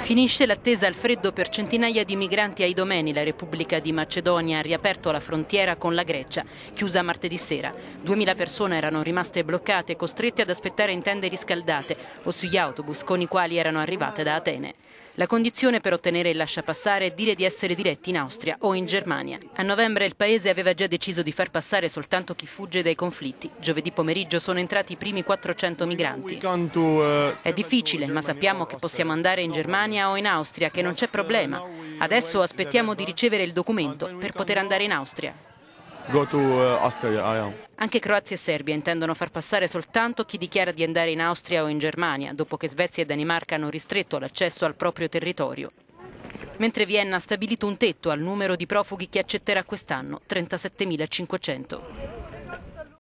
Finisce l'attesa al freddo per centinaia di migranti ai domeni. La Repubblica di Macedonia ha riaperto la frontiera con la Grecia, chiusa martedì sera. Duemila persone erano rimaste bloccate, costrette ad aspettare in tende riscaldate o sugli autobus con i quali erano arrivate da Atene. La condizione per ottenere il lasciapassare è dire di essere diretti in Austria o in Germania. A novembre il paese aveva già deciso di far passare soltanto chi fugge dai conflitti. Giovedì pomeriggio sono entrati i primi 400 migranti. È difficile, ma sappiamo che possiamo andare in Germania o in Austria, che non c'è problema. Adesso aspettiamo di ricevere il documento per poter andare in Austria go to eh, Austria. Ah, Anche Croazia e Serbia intendono far passare soltanto chi dichiara di andare in Austria o in Germania, dopo che Svezia e Danimarca hanno ristretto l'accesso al proprio territorio. Mentre Vienna ha stabilito un tetto al numero di profughi che accetterà quest'anno, 37.500.